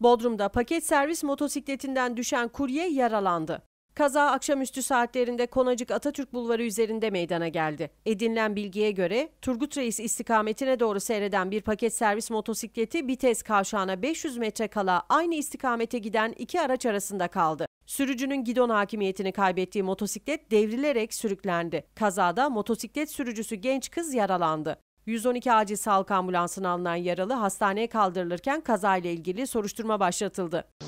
Bodrum'da paket servis motosikletinden düşen kurye yaralandı. Kaza akşamüstü saatlerinde Konacık Atatürk Bulvarı üzerinde meydana geldi. Edinilen bilgiye göre Turgut Reis istikametine doğru seyreden bir paket servis motosikleti vites kavşağına 500 metre kala aynı istikamete giden iki araç arasında kaldı. Sürücünün gidon hakimiyetini kaybettiği motosiklet devrilerek sürüklendi. Kazada motosiklet sürücüsü genç kız yaralandı. 112 acil sağlık ambulansına alınan yaralı hastaneye kaldırılırken kazayla ilgili soruşturma başlatıldı.